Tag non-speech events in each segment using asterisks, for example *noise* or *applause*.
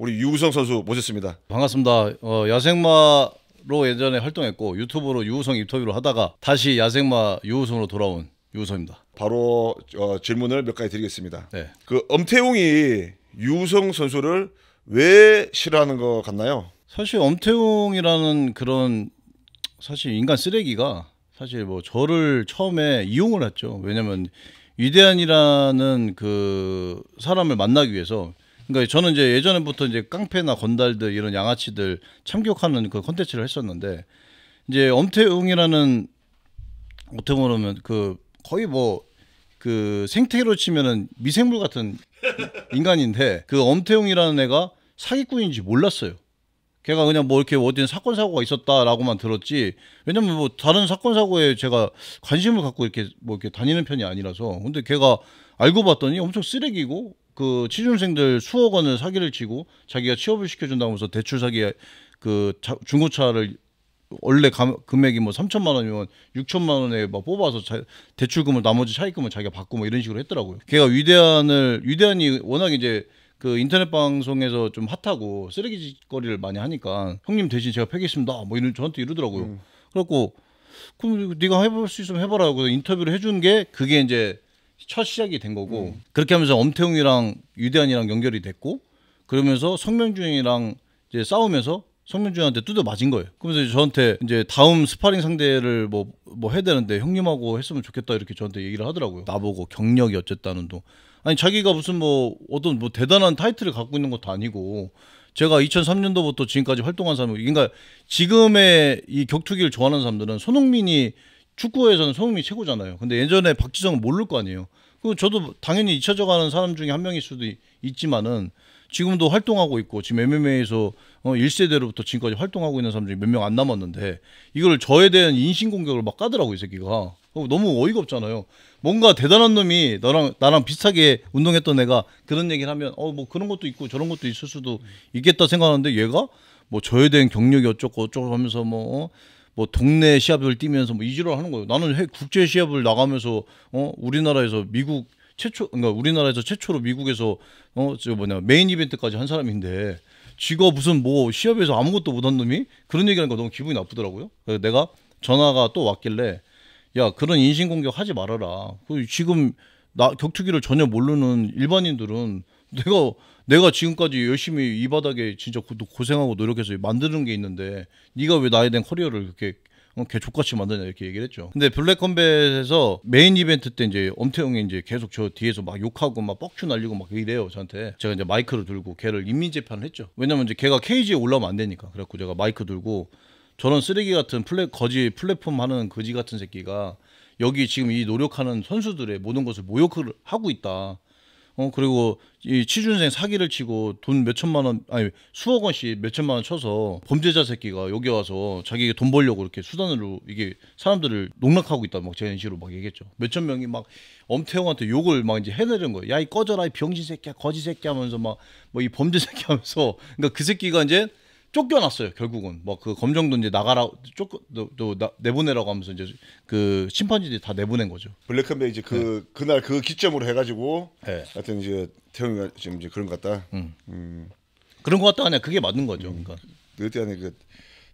우리 유우성 선수 모셨습니다. 반갑습니다. 어, 야생마로 예전에 활동했고 유튜브로 유우성 인터뷰를 하다가 다시 야생마 유우성으로 돌아온 유우성입니다. 바로 어, 질문을 몇 가지 드리겠습니다. 네. 그 엄태웅이 유우성 선수를 왜 싫어하는 것 같나요? 사실 엄태웅이라는 그런 사실 인간 쓰레기가 사실 뭐 저를 처음에 이용을 했죠. 왜냐면 위대한이라는 그 사람을 만나기 위해서 그러니까 저는 이제 예전부터 이제 깡패나 건달들 이런 양아치들 참격하는 그 컨텐츠를 했었는데 이제 엄태웅이라는 어떻게 보면 그 거의 뭐 그 생태로 치면은 미생물 같은 인간인데 그 엄태웅이라는 애가 사기꾼인지 몰랐어요. 걔가 그냥 뭐 이렇게 어딘 사건 사고가 있었다라고만 들었지. 왜냐면 뭐 다른 사건 사고에 제가 관심을 갖고 이렇게 뭐 이렇게 다니는 편이 아니라서. 근데 걔가 알고 봤더니 엄청 쓰레기고 그 취준생들 수억 원을 사기를 치고 자기가 취업을 시켜준다면서 대출 사기 그 자, 중고차를 원래 감, 금액이 뭐 3천만 원이면 6천만 원에 막 뽑아서 자, 대출금을 나머지 차입금을 자기가 받고 뭐 이런 식으로 했더라고요. 걔가 위대한을 위대한이 워낙 이제 그 인터넷 방송에서 좀 핫하고 쓰레기짓거리를 많이 하니까 형님 대신 제가 패겠습니다. 뭐 이런 저한테 이러더라고요. 음. 그래갖고 그럼 네가 해볼 수 있으면 해봐라. 고 인터뷰를 해준 게 그게 이제 첫 시작이 된 거고 음. 그렇게 하면서 엄태웅이랑 유대한이랑 연결이 됐고 그러면서 성명준이랑 이제 싸우면서 성민준한테 뚜드 맞은 거예요. 그러면서 저한테 이제 다음 스파링 상대를 뭐, 뭐 해야 되는데 형님하고 했으면 좋겠다 이렇게 저한테 얘기를 하더라고요. 나보고 경력이 어쨌다는 둥. 아니 자기가 무슨 뭐 어떤 뭐 대단한 타이틀을 갖고 있는 것도 아니고 제가 2003년도부터 지금까지 활동한 사람, 그러니까 지금의 이 격투기를 좋아하는 사람들은 손흥민이 축구에서는 성웅이 최고잖아요. 근데 예전에 박지성은 모를 거 아니에요. 그 저도 당연히 잊혀져 가는 사람 중에 한 명일 수도 있지만은 지금도 활동하고 있고 지금 MMA에서 어 1세대로부터 지금까지 활동하고 있는 사람 중에 몇 명 안 남았는데 이걸 저에 대한 인신 공격을 막 까더라고 이 새끼가. 너무 어이가 없잖아요. 뭔가 대단한 놈이 너랑 나랑 비슷하게 운동했던 애가 그런 얘기를 하면 어 뭐 그런 것도 있고 저런 것도 있을 수도 있겠다 생각하는데 얘가 뭐 저에 대한 경력이 어쩌고 어쩌고 하면서 뭐 어? 뭐 동네 시합을 뛰면서 뭐 이지로 하는 거예요. 나는 해, 국제 시합을 나가면서 어 우리나라에서 미국 최초 그러니까 우리나라에서 최초로 미국에서 어 저 뭐냐 메인 이벤트까지 한 사람인데 지가 무슨 뭐 시합에서 아무것도 못한 놈이 그런 얘기하는 거 너무 기분이 나쁘더라고요. 그래서 내가 전화가 또 왔길래 야 그런 인신 공격 하지 말아라. 그 지금 나 격투기를 전혀 모르는 일반인들은 내가 내가 지금까지 열심히 이 바닥에 진짜 고생하고 노력해서 만드는 게 있는데 네가 왜 나에 대한 커리어를 그렇게 어, 개족같이 만드냐 이렇게 얘기를 했죠. 근데 블랙컴뱃에서 메인 이벤트 때 이제 엄태웅이 이제 계속 저 뒤에서 막 욕하고 막 뻑큐 날리고 막 이래요 저한테. 제가 이제 마이크를 들고 걔를 인민 재판을 했죠. 왜냐면 이제 걔가 케이지에 올라오면 안 되니까. 그래갖고 제가 마이크 들고 저런 쓰레기 같은 플랫 거지 플랫폼 하는 거지 같은 새끼가 여기 지금 이 노력하는 선수들의 모든 것을 모욕을 하고 있다. 어 그리고 이 취준생 사기를 치고 돈 몇천만 원 아니 수억 원씩 몇천만 원 쳐서 범죄자 새끼가 여기 와서 자기가 돈 벌려고 이렇게 수단으로 이게 사람들을 농락하고 있다 막 제가 식으로 막 얘기했죠 몇천 명이 막 엄태웅한테 욕을 막 이제 해내는 거예요 야이 꺼져라 이 병신 새끼야 거지 새끼 하면서 막 뭐 이 범죄 새끼 하면서 그러니까 그 새끼가 이제 쫓겨났어요 결국은 뭐 그 검정도 이제 나가라 쫓또 내보내라고 하면서 이제 그 심판진들이 다 내보낸 거죠. 블랙컴백 이제 그 네. 그날 그 기점으로 해가지고 네. 하여튼 이제 태용이가 지금 이제 그런 것 같다. 음. 음. 그런 것 같다 아니 그게 맞는 거죠. 음. 그러니까 그때 는그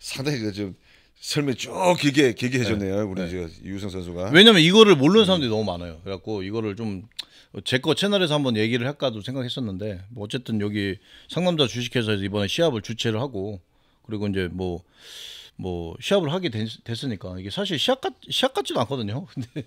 상당히 그좀 설명 쭉 길게 길게 네. 해줬네요 네. 우리 네. 이제 유성 선수가. 왜냐면 이거를 모르는 사람들이 너무 많아요. 그래갖고 이거를 좀 제거 채널에서 한번 얘기를 할까도 생각했었는데 뭐 어쨌든 여기 상남자 주식회사에서 이번에 시합을 주최를 하고 그리고 이제 뭐뭐 뭐 시합을 하게 됐, 으니까 이게 사실 시합 같 시합 같지도 않거든요. *laughs* 근데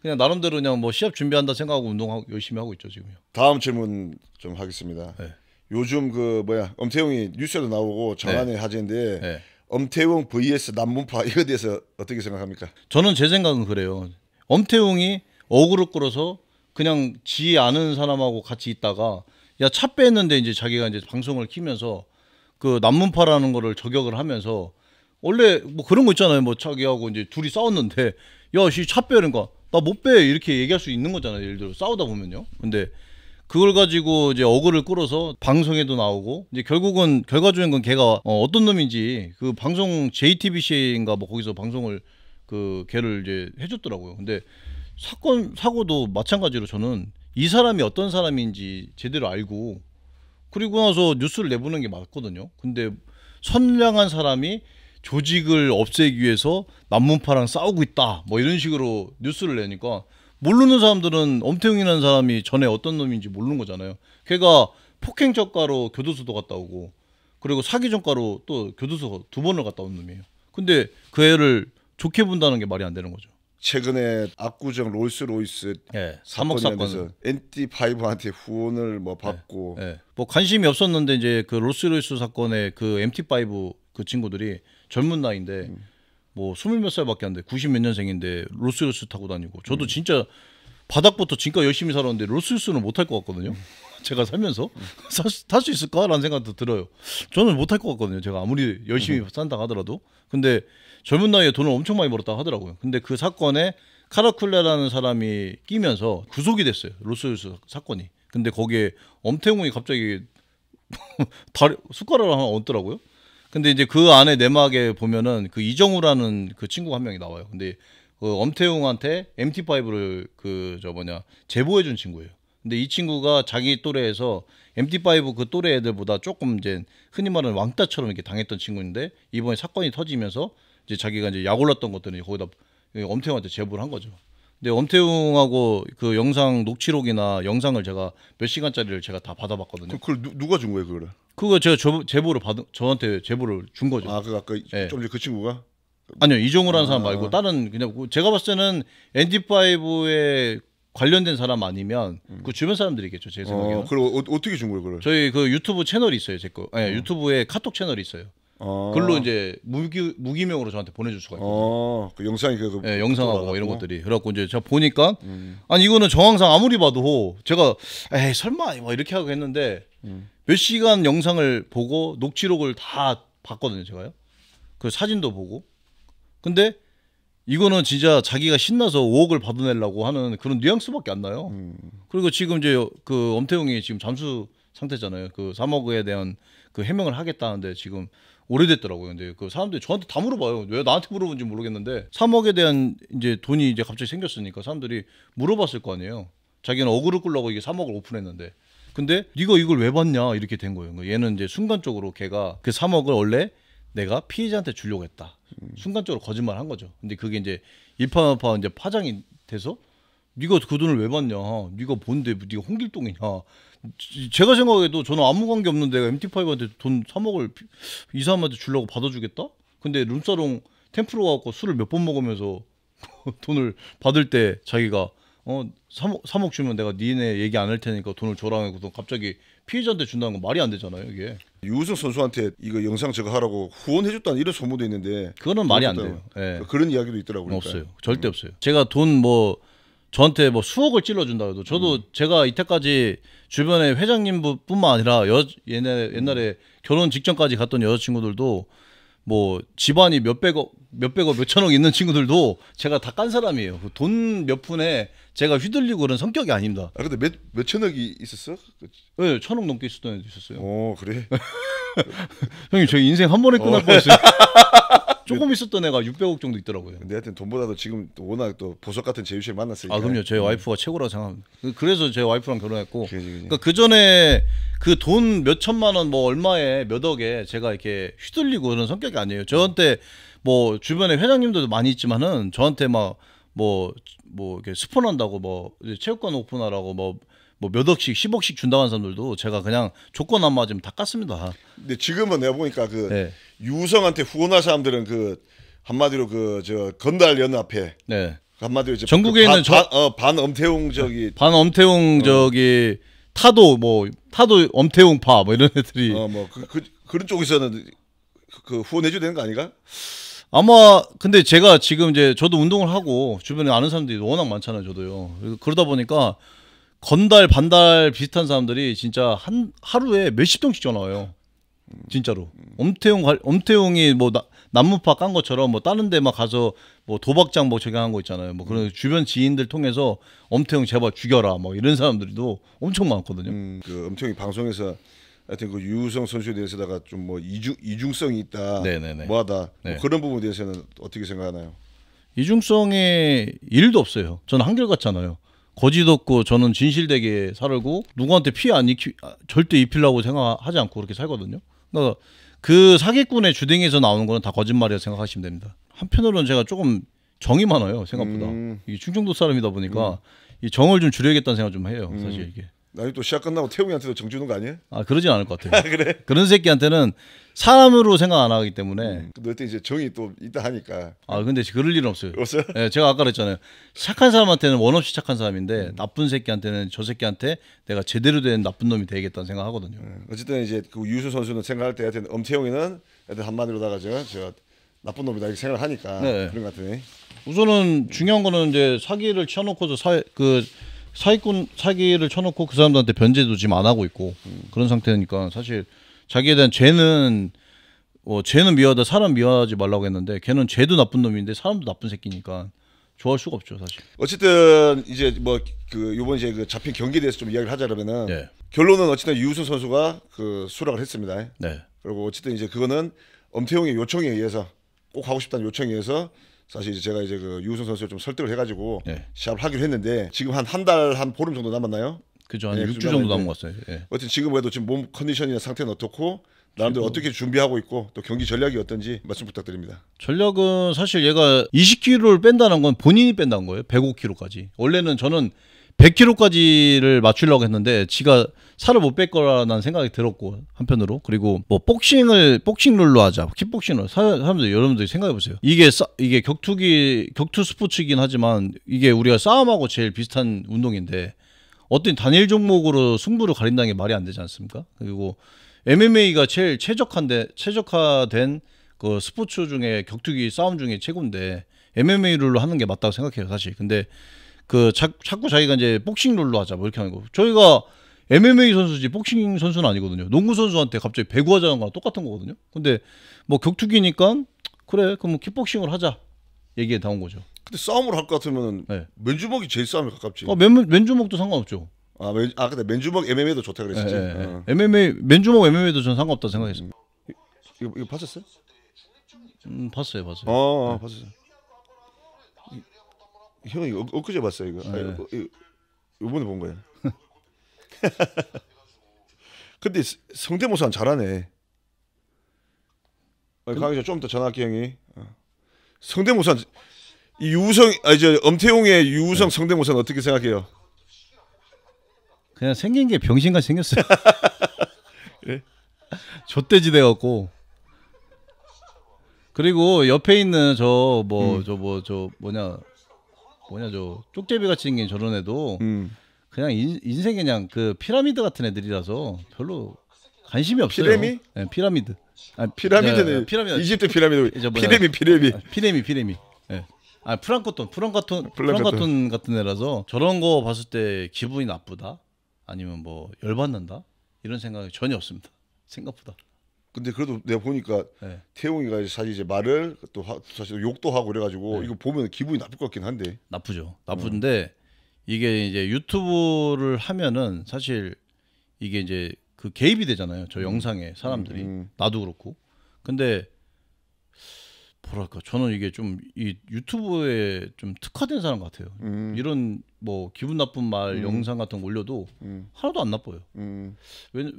그냥 나름대로 그냥 뭐 시합 준비한다 생각하고 운동하고 열심히 하고 있죠 지금요. 다음 질문 좀 하겠습니다. 네. 요즘 그 뭐야 엄태웅이 뉴스에도 나오고 전안의 네. 화제인데 네. 엄태웅 vs 남문파 *laughs* 이거에 대해서 어떻게 생각합니까? 저는 제 생각은 그래요. 엄태웅이 어그로 끌어서 그냥 지 아는 사람하고 같이 있다가 야 차 빼는데 이제 자기가 이제 방송을 키면서 그 남문파라는 거를 저격을 하면서 원래 뭐 그런 거 있잖아요. 뭐 자기하고 이제 둘이 싸웠는데 야 씨 차 빼는 거 나 못빼 그러니까 이렇게 얘기할 수 있는 거잖아요. 예를 들어 싸우다 보면요. 근데 그걸 가지고 이제 어그를 끌어서 방송에도 나오고 이제 결국은 결과 적인건 걔가 어, 어떤 놈인지 그 방송 JTBC인가 뭐 거기서 방송을 그 걔를 이제 해줬더라고요. 근데 사건 사고도 마찬가지로 저는 이 사람이 어떤 사람인지 제대로 알고 그리고 나서 뉴스를 내보는 게 맞거든요. 근데 선량한 사람이 조직을 없애기 위해서 남문파랑 싸우고 있다. 뭐 이런 식으로 뉴스를 내니까 모르는 사람들은 엄태웅이라는 사람이 전에 어떤 놈인지 모르는 거잖아요. 걔가 폭행 전과로 교도소도 갔다 오고 그리고 사기 전과로 또 교도소 두 번을 갔다 온 놈이에요. 근데 그 애를 좋게 본다는 게 말이 안 되는 거죠. 최근에 압구정 롤스로이스 예, 사건 사건 엔티 파이브한테 후원을 뭐 받고 예, 예. 뭐 관심이 없었는데 이제 그 롤스로이스 사건에 그 MT 파이브 그 친구들이 젊은 나이인데 음. 뭐 스물 몇 살밖에 안 돼, 구십 몇 년생인데 롤스로이스 타고 다니고 저도 음. 진짜 바닥부터 진짜 열심히 살았는데 로스유스는 못할 것 같거든요. 음. 제가 살면서 음. 살수 있을까라는 생각도 들어요. 저는 못할 것 같거든요. 제가 아무리 열심히 음. 산다 하더라도. 근데 젊은 나이에 돈을 엄청 많이 벌었다 고 하더라고요. 근데 그 사건에 카라쿨레라는 사람이 끼면서 구속이 됐어요. 로스유스 사건이. 근데 거기에 엄태웅이 갑자기 다리, *laughs* 숟가락을 하나 얹더라고요. 근데 이제 그 안에 내막에 보면은 그 이정우라는 그 친구가 한 명이 나와요. 근데 그 엄태웅한테 MT5를 그저 뭐냐 제보해 준 친구예요. 근데 이 친구가 자기 또래에서 MT5 그 또래 애들보다 조금 이제 흔히 말하는 왕따처럼 이렇게 당했던 친구인데 이번에 사건이 터지면서 이제 자기가 이제 약올랐던 것들은 거기다 엄태웅한테 제보를 한 거죠. 근데 엄태웅하고 그 영상 녹취록이나 영상을 제가 몇 시간짜리를 제가 다 받아봤거든요. 그걸 누, 가준 거예요, 그거를? 그거 제가 제보를 받은 저한테 제보를 준 거죠. 아, 그 아까 네. 예. 좀그 친구가? 아니요 이종우라는 아. 사람 말고 다른 그냥 그 제가 봤을 때는 엔디파이브에 관련된 사람 아니면 음. 그 주변 사람들이겠죠 제 생각에. 어, 그리고 어, 떻게 준 거예요 그걸? 저희 그 유튜브 채널이 있어요 제 거. 네, 어. 유튜브에 카톡 채널이 있어요. 아. 글로 이제 무기, 무기명으로 저한테 보내줄 수가 있거든요. 아, 그 영상이 그, 네, 예, 영상하고 이런 것들이. 그래갖고 이제 제가 보니까 음. 아니 이거는 정황상 아무리 봐도 제가 에이 설마 뭐 이렇게 하고 했는데 음. 몇 시간 영상을 보고 녹취록을 다 봤거든요 제가요. 그 사진도 보고 근데 이거는 진짜 자기가 신나서 5억을 받아내려고 하는 그런 뉘앙스밖에 안 나요. 음. 그리고 지금 이제 그 엄태웅이 지금 잠수 상태잖아요. 그 3억에 대한 그 해명을 하겠다는데 지금 오래됐더라고요. 근데 그 사람들이 저한테 다 물어봐요. 왜 나한테 물어본지 모르겠는데 3억에 대한 이제 돈이 이제 갑자기 생겼으니까 사람들이 물어봤을 거 아니에요. 자기는 억울을 끌려고 이게 3억을 오픈했는데 근데 네가 이걸 왜봤냐 이렇게 된 거예요. 그러니까 얘는 이제 순간적으로 걔가 그 3억을 원래 내가 피해자한테 주려고 했다. 순간적으로 거짓말 한 거죠. 근데 그게 이제 일파만파 이제 파장이 돼서 네가 그 돈을 왜 받냐? 네가 본데 네가 홍길동이냐? 제가 생각해도 저는 아무 관계 없는 데가 MT5한테 돈 3억을 이 사람한테 주려고 받아주겠다? 근데 룸사롱 템프로 가갖고 술을 몇 번 먹으면서 *laughs* 돈을 받을 때 자기가 어 3억, 3억 주면 내가 니네 얘기 안 할 테니까 돈을 줘라 하고 갑자기 피해자한테 준다는 건 말이 안 되잖아요 이게. 유우승 선수한테 이거 영상 제가 하라고 후원해줬다는 이런 소문도 있는데 그거는 말이 안 돼요. 예. 그런 이야기도 있더라고요. 그러니까. 없어요. 절대 음. 없어요. 제가 돈 뭐 저한테 뭐 수억을 찔러준다 해도 저도 음. 제가 이때까지 주변에 회장님뿐만 아니라 여, 옛날에, 옛날에 결혼 직전까지 갔던 여자친구들도 뭐 집안이 몇백억 몇백억 몇천억 있는 친구들도 제가 다 깐 사람이에요. 그 돈몇 푼에 제가 휘둘리고 그런 성격이 아닙니다. 아 근데 몇 몇천억이 있었어? 네, 천억 넘게 있었던 애도 있었어요. 어 그래? *laughs* 형님 저 인생 한 번에 끝날 뻔했어요. 어. *laughs* 조금 있었던 애가 600억 정도 있더라고요. 근데 하여튼 돈보다도 지금 워낙 또 보석 같은 제유 씨를 만났으니까. 아 그럼요. 제 음. 와이프가 최고라고 생각합니다. 그, 그래서 제 와이프랑 결혼했고. 그지, 그지. 그러니까 그 전에 그 돈몇 천만 원 뭐 얼마에 몇 억에 제가 이렇게 휘둘리고 그런 성격이 아니에요. 저한테 뭐 주변에 회장님들도 많이 있지만은 저한테 막 뭐뭐 뭐 이렇게 스폰한다고 뭐 체육관 오픈하라고 뭐 뭐몇 억씩 십억씩준다는 사람들도 제가 그냥 조건 안 맞으면 다 깠습니다. 근데 지금은 내가 보니까 그 네. 유성한테 후원할 사람들은 그 한마디로 그 저 건달 연합회 네. 그 한마디로 이제 전국에 그 있는 바, 바, 어, 반 엄태웅 저기 네. 반 엄태웅 어. 저기 타도 뭐 타도 엄태웅파 뭐 이런 애들이 어뭐그 그, 그런 쪽에서는 그, 그 후원해줘야 되는 거 아닌가? 아마 근데 제가 지금 이제 저도 운동을 하고 주변에 아는 사람들이 워낙 많잖아요 저도요 그러다 보니까 건달 반달 비슷한 사람들이 진짜 한 하루에 몇십 통씩 전화 와요. 진짜로. 엄태웅 엄태웅이 뭐 나, 남무파 깐 것처럼 뭐 다른 데 막 가서 뭐 도박장 뭐 저기 한 거 있잖아요. 뭐 그런 음. 주변 지인들 통해서 엄태웅 제발 죽여라 뭐 이런 사람들도 엄청 많거든요. 음, 그 엄태웅이 방송에서 하여튼 그 유우성 선수에 대해서다가 좀 뭐 이중 이중성이 있다. 네네네. 뭐하다. 뭐 네. 뭐 그런 부분에 대해서는 어떻게 생각하나요? 이중성이 일도 없어요. 저는 한결같잖아요. 거짓 없고 저는 진실되게 살고 누구한테 피해 안 입히 아, 절대 입히려고 생각하지 않고 그렇게 살거든요. 그러니까 그 사기꾼의 주댕이에서 나오는 거는 다 거짓말이라 생각하시면 됩니다. 한편으로는 제가 조금 정이 많아요 생각보다 음. 이게 충청도 사람이다 보니까 음. 이 정을 좀 줄여야겠다는 생각 좀 해요 사실 음. 이게 아니 또 시합 끝나고 태웅이한테도 정 주는 거 아니에요? 아 그러진 않을 것 같아요. *laughs* 아, 그래? 그런 새끼한테는 사람으로 생각 안 하기 때문에. 음, 너한테 이제 정이 또 있다 하니까. 아 근데 그럴 일은 없어요. 없어요? 예, 제가 아까 그랬잖아요. 착한 사람한테는 원 없이 착한 사람인데 음. 나쁜 새끼한테는 저 새끼한테 내가 제대로 된 나쁜 놈이 되겠다는 생각하거든요. 음, 어쨌든 이제 그 유수 선수는 생각할 때 하여튼 엄태웅이는 하여튼 한마디로다가 제가, 제가 나쁜 놈이다 이렇게 생각을 하니까 네. 그런 것같아요 우선은 중요한 거는 이제 사기를 쳐놓고서 사그 사기꾼 사기를 쳐놓고 그 사람들한테 변제도 지금 안 하고 있고 음. 그런 상태니까 사실 자기에 대한 죄는 뭐 죄는 미워하다 사람 미워하지 말라고 했는데 걔는 죄도 나쁜 놈인데 사람도 나쁜 새끼니까 좋아할 수가 없죠 사실. 어쨌든 이제 뭐 그요번 이제 그 잡힌 경기에 대해서 좀 이야기를 하자면은 네. 결론은 어쨌든 유우순 선수가 그 수락을 했습니다. 네. 그리고 어쨌든 이제 그거는 엄태웅의 요청에 의해서 꼭 하고 싶다는 요청에 의해서 사실 제가 이제 그 유우성 선수를 좀 설득을 해가지고 네. 시합을 하기로 했는데 지금 한 한 달한 한 보름 정도 남았나요? 그죠 한 네, 예, 6주 그 정도 남은 것 같아요. 예. 어쨌든 지금 그래도 지금 몸 컨디션이나 상태는 어떻고 나름대로 어떻게 준비하고 있고 또 경기 전략이 어떤지 말씀 부탁드립니다. 전략은 사실 얘가 20kg를 뺀다는 건 본인이 뺀다는 거예요. 105kg까지. 원래는 저는 100kg까지를 맞추려고 했는데 지가 살을 못 뺄 거라는 생각이 들었고 한편으로 그리고 뭐 복싱을 복싱룰로 하자 킥복싱을 사람들 여러분들이 생각해 보세요 이게 싸, 이게 격투기 격투 스포츠이긴 하지만 이게 우리가 싸움하고 제일 비슷한 운동인데 어떤 단일 종목으로 승부를 가린다는 게 말이 안 되지 않습니까 그리고 MMA가 제일 최적한데 최적화된 그 스포츠 중에 격투기 싸움 중에 최고인데 MMA 룰로 하는 게 맞다고 생각해요 사실 근데 그 자, 자꾸 자기가 이제 복싱 룰로 하자 뭐 이렇게 하는 거. 저희가 MMA 선수지 복싱 선수는 아니거든요. 농구 선수한테 갑자기 배구 하자는 거랑 똑같은 거거든요. 근데 뭐 격투기니까 그래 그럼 뭐 킥복싱을 하자 얘기에 나온 거죠. 근데 싸움을 할 것 같으면 네. 맨주먹이 제일 싸움에 가깝지. 어, 맨, 맨주먹도 상관없죠. 아, 맨, 아 근데 맨주먹 MMA도 좋다 그랬었지. 네, 네, 어. MMA 맨주먹 MMA도 전 상관없다 생각했습니다. 음. 이거 이거 봤었어요? 음, 봤어요, 봤어요. 어, 어 봤어요. 어, 네. 어, *laughs* 어, 형이 어, 엊그제 봤어 이거. 네. 아, 이번에 본 거야. 근데 성대모사 잘하네. 강의자 좀더 전화할게 형이. 성대모사 유우성 아저 엄태웅의 유우성 네. 성대모사는 어떻게 생각해요? 그냥 생긴 게 병신같이 생겼어요. *laughs* 예? 좆돼지 돼갖고 그리고 옆에 있는 저 뭐 저 뭐저 음. 뭐, 저 뭐냐 뭐냐 저 쪽제비 같이 생긴 저런 애도 음. 그냥 인, 인생 그냥 그 피라미드 같은 애들이라서 별로 관심이 없어요. 피레미? 네, 피라미드. 아, 피라미드는 네, 네, 피라미드. 이집트 피라미드. 피레미 피레미. 아, 피레미 피레미. 예. 아 프랑코톤 프랑카톤 아, 프랑카톤 같은 애라서 저런 거 봤을 때 기분이 나쁘다 아니면 뭐 열받는다 이런 생각이 전혀 없습니다 생각보다 근데 그래도 내가 보니까 네. 태용이가 사실 이제 말을 또 하, 사실 욕도 하고 그래가지고 네. 이거 보면 기분이 나쁠 것 같긴 한데 나쁘죠 나쁜데 음. 이게 이제 유튜브를 하면은 사실 이게 이제 그 개입이 되잖아요 저 음. 영상에 사람들이 음. 음. 나도 그렇고 근데 뭐랄까 저는 이게 좀 이 유튜브에 좀 특화된 사람 같아요 음. 이런 뭐 기분 나쁜 말 음. 영상 같은 거 올려도 하나도 안 나빠요 왜냐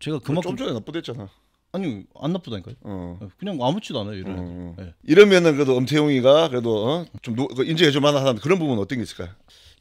제가 그만큼 좀 전에 나쁘댔잖아 아니 안 나쁘다니까요. 어. 예, 그냥 아무렇지도 않아요 이런. 어. 네. 이러면은 그래도 엄태용이가 그래도 어? 좀 그 인정해 줄 만한 그런 부분 어떤 게 있을까요?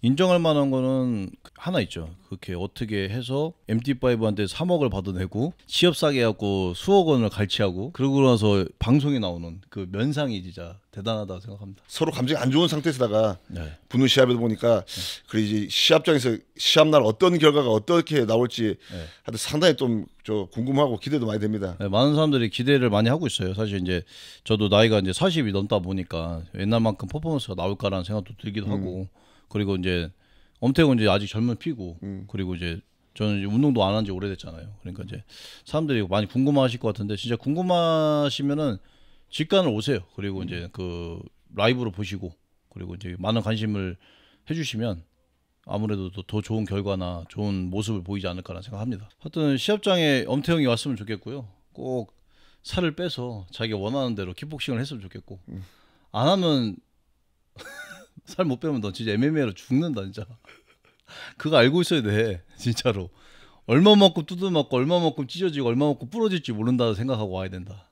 인정할 만한 거는 하나 있죠. 그렇게 어떻게 해서 MT5한테 3억을 받아내고 취업 싸게 해갖고 수억 원을 갈취하고 그러고 나서 방송에 나오는 그 면상이 진짜 대단하다 생각합니다. 서로 감정이 안 좋은 상태에서다가 네. 분노 시합에 보니까 네. 그고 이제 시합장에서 시합 날 어떤 결과가 어떻게 나올지 네. 하여튼 상당히 좀 저 궁금하고 기대도 많이 됩니다. 네, 많은 사람들이 기대를 많이 하고 있어요. 사실 이제 저도 나이가 이제 40이 넘다 보니까 옛날만큼 퍼포먼스가 나올까라는 생각도 들기도 음. 하고 그리고 이제 엄태웅 이제 아직 젊은 피고 음. 그리고 이제 저는 이제 운동도 안 한 지 오래됐잖아요. 그러니까 이제 사람들이 많이 궁금하실 것 같은데 진짜 궁금하시면은 직관을 오세요. 그리고 음. 이제 그 라이브로 보시고 그리고 이제 많은 관심을 해주시면 아무래도 더, 더 좋은 결과나 좋은 모습을 보이지 않을까라는 생각합니다. 하여튼 시합장에 엄태웅이 왔으면 좋겠고요. 꼭 살을 빼서 자기가 원하는 대로 킥복싱을 했으면 좋겠고 음. 안 하면 살못 빼면 너 진짜 MMA로 죽는다 진짜. 그거 알고 있어야 돼 진짜로. 얼마 먹고 뚜드먹고얼마 먹고 찢어지고 얼마 먹고 부러질지 모른다 생각하고 와야 된다.